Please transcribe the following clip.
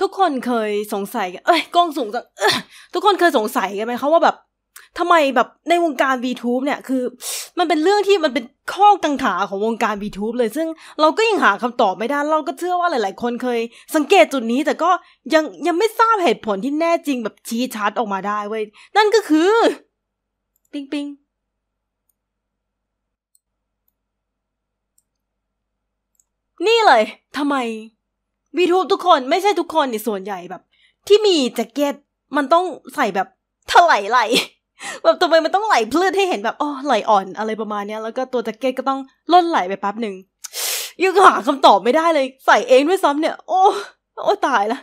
ทุกคนเคยสงสัยเอ้ยกล้องสูงจังทุกคนเคยสงสัยกันไหมเขาว่าแบบทำไมแบบในวงการ VTube เนี่ยคือ มันเป็นเรื่องที่มันเป็นข้อกังขาของวงการ VTube เลย ซึ่งเราก็ยังหาคำตอบไม่ได้เราก็เชื่อว่าหลาย ๆ คนเคย สังเกตจุดนี้แต่ก็ยังยังไม่ทราบเหตุผลที่แน่จริงแบบชี้ชัดออกมาได้เว้ยนั่นก็คือปิงปิงนี่เลยทำไมวีทูบทุกคนไม่ใช่ทุกคนนี่ส่วนใหญ่แบบ ที่มีแจ็คเก็ตมันต้องใส่แบบถลายไหลแบบทำไมมันต้องไหลพลือให้เห็นแบบอ๋อไหลอ่อนอะไรประมาณเนี้ย แล้วก็ตัวแจ็คเก็ตก็ต้องล่นไหลไปแป๊บหนึ่งยังหาคำตอบไม่ได้เลย ใส่เองด้วยซ้ำเนี่ยโอ้โอ้ตายละ